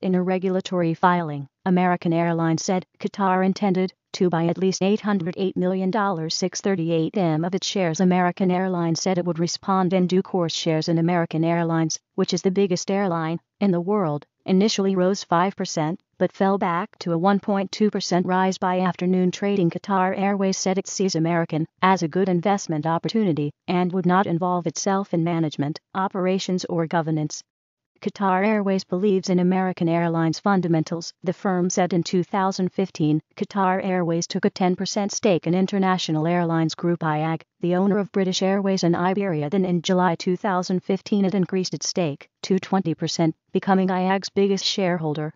In a regulatory filing, American Airlines said Qatar intended to buy at least $808 million 638 M of its shares. American Airlines said it would respond in due course. Shares in American Airlines, which is the biggest airline in the world, initially rose 5% but fell back to a 1.2% rise by afternoon trading. Qatar Airways said it sees American as a good investment opportunity and would not involve itself in management, operations, or governance. Qatar Airways believes in American Airlines fundamentals, the firm said in 2015. Qatar Airways took a 10% stake in International Airlines Group IAG, the owner of British Airways and Iberia. Then in July 2015, it increased its stake to 20%, becoming IAG's biggest shareholder.